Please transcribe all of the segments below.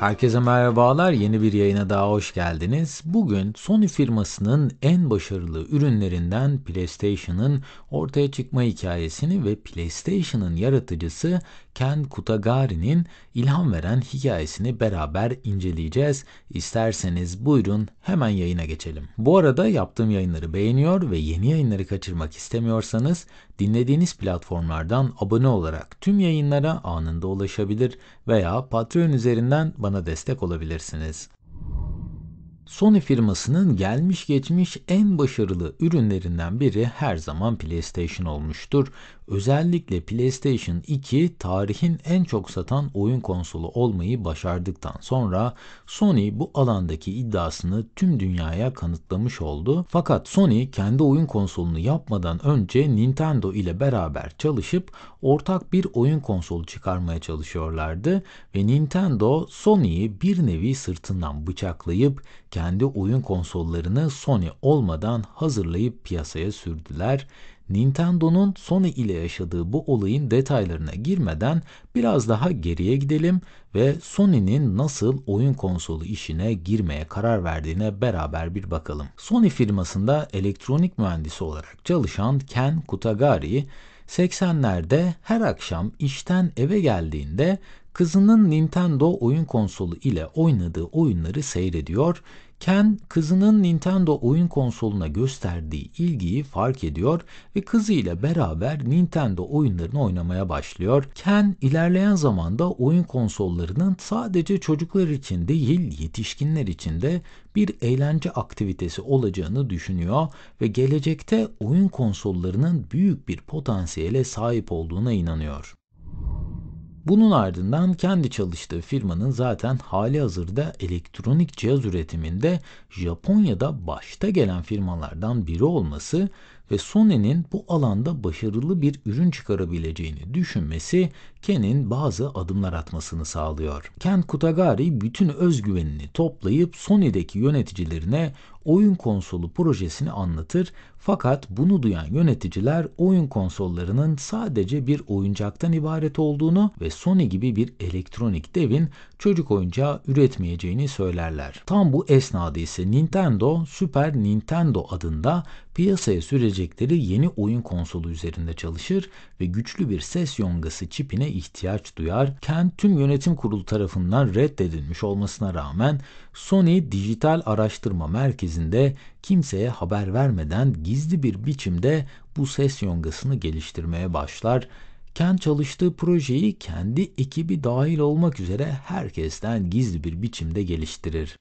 Herkese merhabalar. Yeni bir yayına daha hoş geldiniz. Bugün Sony firmasının en başarılı ürünlerinden PlayStation'ın ortaya çıkma hikayesini ve PlayStation'ın yaratıcısı Ken Kutagari'nin ilham veren hikayesini beraber inceleyeceğiz. İsterseniz buyurun hemen yayına geçelim. Bu arada yaptığım yayınları beğeniyor ve yeni yayınları kaçırmak istemiyorsanız dinlediğiniz platformlardan abone olarak tüm yayınlara anında ulaşabilir veya Patreon üzerinden bana destek olabilirsiniz. Sony firmasının gelmiş geçmiş en başarılı ürünlerinden biri her zaman PlayStation olmuştur. Özellikle PlayStation 2 tarihin en çok satan oyun konsolu olmayı başardıktan sonra Sony bu alandaki iddiasını tüm dünyaya kanıtlamış oldu. Fakat Sony kendi oyun konsolunu yapmadan önce Nintendo ile beraber çalışıp ortak bir oyun konsolu çıkarmaya çalışıyorlardı ve Nintendo Sony'yi bir nevi sırtından bıçaklayıp kendi oyun konsollarını Sony olmadan hazırlayıp piyasaya sürdüler. Nintendo'nun Sony ile yaşadığı bu olayın detaylarına girmeden biraz daha geriye gidelim ve Sony'nin nasıl oyun konsolu işine girmeye karar verdiğine beraber bir bakalım. Sony firmasında elektronik mühendisi olarak çalışan Ken Kutagari 80'lerde her akşam işten eve geldiğinde kızının Nintendo oyun konsolu ile oynadığı oyunları seyrediyor. Ken kızının Nintendo oyun konsoluna gösterdiği ilgiyi fark ediyor ve kızıyla beraber Nintendo oyunlarını oynamaya başlıyor. Ken ilerleyen zamanda oyun konsollarının sadece çocuklar için değil yetişkinler için de bir eğlence aktivitesi olacağını düşünüyor ve gelecekte oyun konsollarının büyük bir potansiyele sahip olduğuna inanıyor. Bunun ardından kendi çalıştığı firmanın zaten hali hazırda elektronik cihaz üretiminde Japonya'da başta gelen firmalardan biri olması ve Sony'nin bu alanda başarılı bir ürün çıkarabileceğini düşünmesi Ken'in bazı adımlar atmasını sağlıyor. Ken Kutagari bütün özgüvenini toplayıp Sony'deki yöneticilerine oyun konsolu projesini anlatır fakat bunu duyan yöneticiler oyun konsollarının sadece bir oyuncaktan ibaret olduğunu ve Sony gibi bir elektronik devin çocuk oyuncağı üretmeyeceğini söylerler. Tam bu esnada ise Nintendo Super Nintendo adında piyasaya sürecekleri yeni oyun konsolu üzerinde çalışır ve güçlü bir ses yongası çipine ihtiyaç duyar. Kent tüm yönetim kurulu tarafından reddedilmiş olmasına rağmen Sony Dijital Araştırma Merkezi'nde kimseye haber vermeden gizli bir biçimde bu ses yongasını geliştirmeye başlar. Ken çalıştığı projeyi kendi ekibi dahil olmak üzere herkesten gizli bir biçimde geliştirir.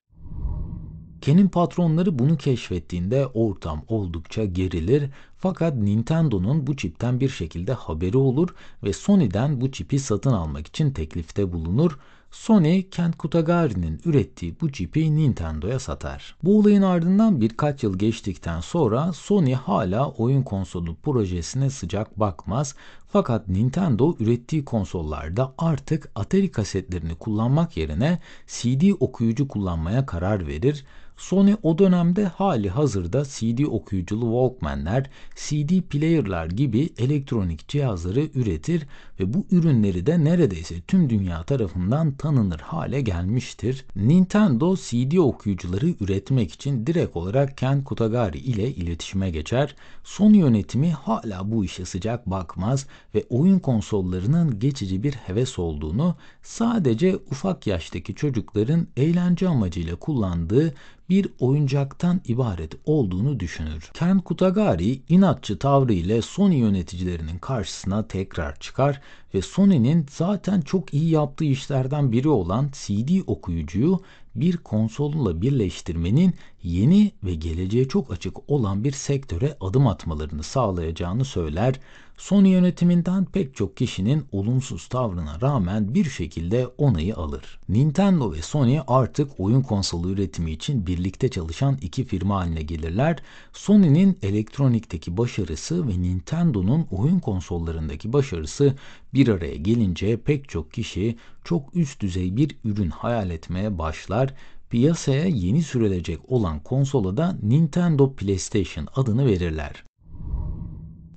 Ken'in patronları bunu keşfettiğinde ortam oldukça gerilir fakat Nintendo'nun bu çipten bir şekilde haberi olur ve Sony'den bu çipi satın almak için teklifte bulunur. Sony, Kent Kutagari'nin ürettiği bu cipi Nintendo'ya satar. Bu olayın ardından birkaç yıl geçtikten sonra Sony hala oyun konsolu projesine sıcak bakmaz fakat Nintendo ürettiği konsollarda artık Atari kasetlerini kullanmak yerine CD okuyucu kullanmaya karar verir Sony o dönemde hali hazırda CD okuyuculu Walkman'ler, CD player'lar gibi elektronik cihazları üretir ve bu ürünleri de neredeyse tüm dünya tarafından tanınır hale gelmiştir. Nintendo CD okuyucuları üretmek için direkt olarak Ken Kutagari ile iletişime geçer. Sony yönetimi hala bu işe sıcak bakmaz ve oyun konsollarının geçici bir heves olduğunu sadece ufak yaştaki çocukların eğlence amacıyla kullandığı bir oyuncaktan ibaret olduğunu düşünür. Ken Kutagari inatçı tavrı ile Sony yöneticilerinin karşısına tekrar çıkar ve Sony'nin zaten çok iyi yaptığı işlerden biri olan CD okuyucuyu bir konsolla birleştirmenin yeni ve geleceğe çok açık olan bir sektöre adım atmalarını sağlayacağını söyler. Sony yönetiminden pek çok kişinin olumsuz tavrına rağmen bir şekilde onayı alır. Nintendo ve Sony artık oyun konsolu üretimi için birlikte çalışan iki firma haline gelirler. Sony'nin elektronikteki başarısı ve Nintendo'nun oyun konsollarındaki başarısı bir araya gelince pek çok kişi çok üst düzey bir ürün hayal etmeye başlar. Piyasaya yeni sürülecek olan konsola da Nintendo PlayStation adını verirler.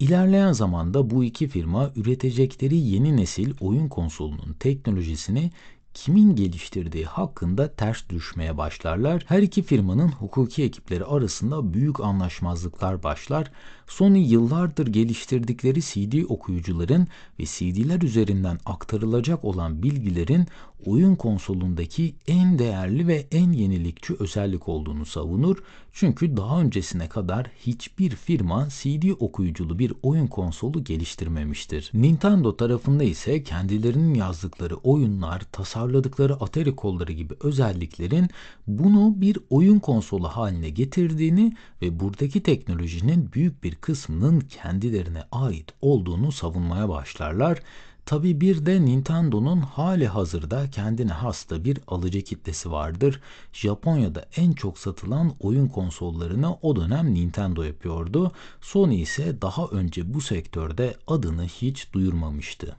İlerleyen zamanda bu iki firma üretecekleri yeni nesil oyun konsolunun teknolojisini kimin geliştirdiği hakkında ters düşmeye başlarlar. Her iki firmanın hukuki ekipleri arasında büyük anlaşmazlıklar başlar. Sony yıllardır geliştirdikleri CD okuyucuların ve CD'ler üzerinden aktarılacak olan bilgilerin oyun konsolundaki en değerli ve en yenilikçi özellik olduğunu savunur. Çünkü daha öncesine kadar hiçbir firma CD okuyuculu bir oyun konsolu geliştirmemiştir. Nintendo tarafında ise kendilerinin yazdıkları oyunlar, tasarladıkları Atari kolları gibi özelliklerin bunu bir oyun konsolu haline getirdiğini ve buradaki teknolojinin büyük bir kısmının kendilerine ait olduğunu savunmaya başlarlar. Tabi bir de Nintendo'nun hali hazırda kendine hasta bir alıcı kitlesi vardır. Japonya'da en çok satılan oyun konsollarını o dönem Nintendo yapıyordu. Sony ise daha önce bu sektörde adını hiç duyurmamıştı.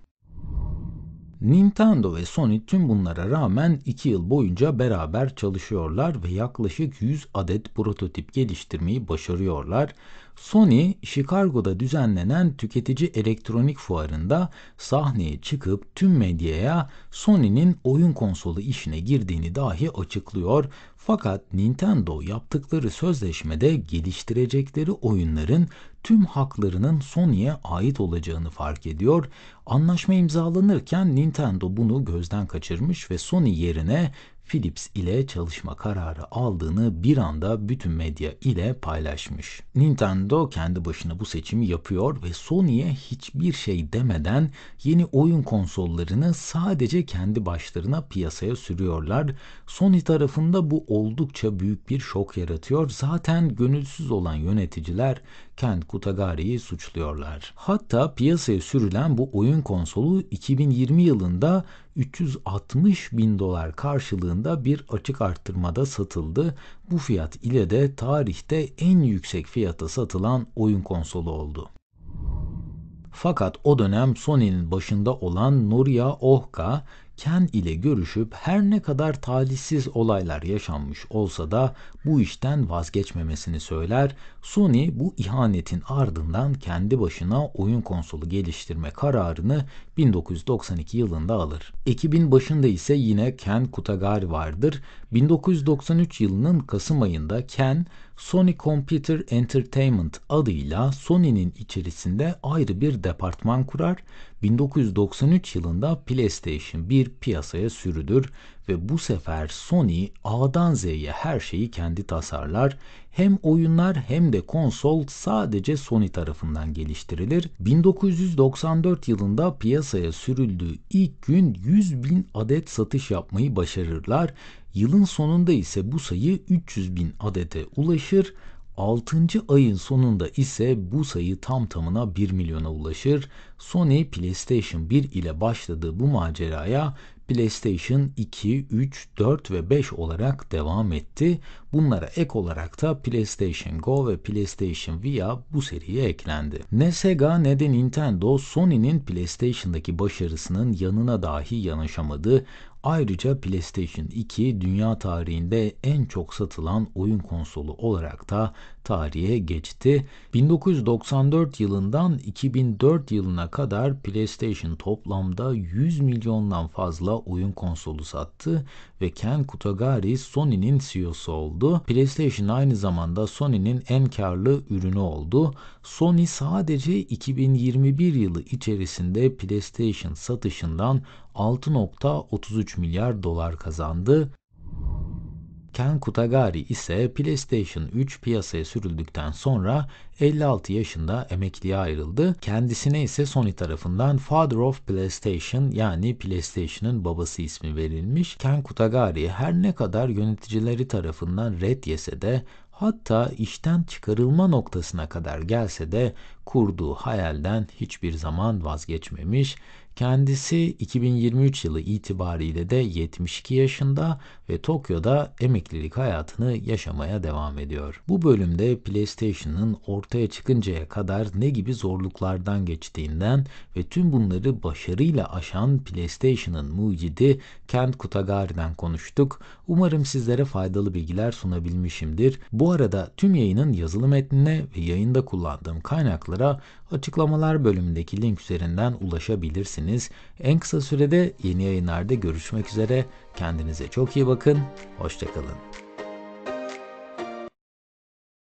Nintendo ve Sony tüm bunlara rağmen 2 yıl boyunca beraber çalışıyorlar ve yaklaşık 100 adet prototip geliştirmeyi başarıyorlar. Sony, Chicago'da düzenlenen tüketici elektronik fuarında sahneye çıkıp tüm medyaya Sony'nin oyun konsolu işine girdiğini dahi açıklıyor. Fakat Nintendo yaptıkları sözleşmede geliştirecekleri oyunların tüm haklarının Sony'e ait olacağını fark ediyor. Anlaşma imzalanırken Nintendo bunu gözden kaçırmış ve Sony yerine Philips ile çalışma kararı aldığını bir anda bütün medya ile paylaşmış. Nintendo kendi başına bu seçimi yapıyor ve Sony'ye hiçbir şey demeden yeni oyun konsollarını sadece kendi başlarına piyasaya sürüyorlar. Sony tarafında bu oldukça büyük bir şok yaratıyor. Zaten gönülsüz olan yöneticiler Kent Kutagari'yi suçluyorlar. Hatta piyasaya sürülen bu oyun konsolu 2020 yılında 360 bin dolar karşılığında bir açık arttırmada satıldı. Bu fiyat ile de tarihte en yüksek fiyata satılan oyun konsolu oldu. Fakat o dönem Sony'nin başında olan Noria Ohka Ken ile görüşüp her ne kadar talihsiz olaylar yaşanmış olsa da bu işten vazgeçmemesini söyler. Sony bu ihanetin ardından kendi başına oyun konsolu geliştirme kararını 1992 yılında alır. Ekibin başında ise yine Ken Kutagari vardır. 1993 yılının Kasım ayında Ken Sony Computer Entertainment adıyla Sony'nin içerisinde ayrı bir departman kurar 1993 yılında PlayStation 1 piyasaya sürülür ve bu sefer Sony A'dan Z'ye her şeyi kendi tasarlar. Hem oyunlar hem de konsol sadece Sony tarafından geliştirilir. 1994 yılında piyasaya sürüldüğü ilk gün 100 bin adet satış yapmayı başarırlar. Yılın sonunda ise bu sayı 300 bin adete ulaşır. 6. ayın sonunda ise bu sayı tam tamına 1 milyona ulaşır. Sony PlayStation 1 ile başladığı bu maceraya PlayStation 2, 3, 4 ve 5 olarak devam etti. Bunlara ek olarak da PlayStation Go ve PlayStation Via bu seriye eklendi. Ne Sega ne de Nintendo Sony'nin PlayStation'daki başarısının yanına dahi yanaşamadı. Ayrıca PlayStation 2 dünya tarihinde en çok satılan oyun konsolu olarak da tarihe geçti. 1994 yılından 2004 yılına kadar PlayStation toplamda 100 milyondan fazla oyun konsolu sattı ve Ken Kutagari Sony'nin CEO'su oldu. PlayStation aynı zamanda Sony'nin en karlı ürünü oldu. Sony sadece 2021 yılı içerisinde PlayStation satışından 6.33 milyar dolar kazandı. Ken Kutagari ise PlayStation 3 piyasaya sürüldükten sonra 56 yaşında emekliye ayrıldı. Kendisine ise Sony tarafından Father of PlayStation yani PlayStation'ın babası ismi verilmiş. Ken Kutagari her ne kadar yöneticileri tarafından red yese de hatta işten çıkarılma noktasına kadar gelse de kurduğu hayalden hiçbir zaman vazgeçmemiş Kendisi 2023 yılı itibariyle de 72 yaşında ve Tokyo'da emeklilik hayatını yaşamaya devam ediyor. Bu bölümde PlayStation'ın ortaya çıkıncaya kadar ne gibi zorluklardan geçtiğinden ve tüm bunları başarıyla aşan PlayStation'ın mucidi Kent Kutagari'den konuştuk. Umarım sizlere faydalı bilgiler sunabilmişimdir. Bu arada tüm yayının yazılı metnine ve yayında kullandığım kaynaklara açıklamalar bölümündeki link üzerinden ulaşabilirsiniz dinleyebilirsiniz. En kısa sürede yeni yayınlarda görüşmek üzere. Kendinize çok iyi bakın. Hoşçakalın.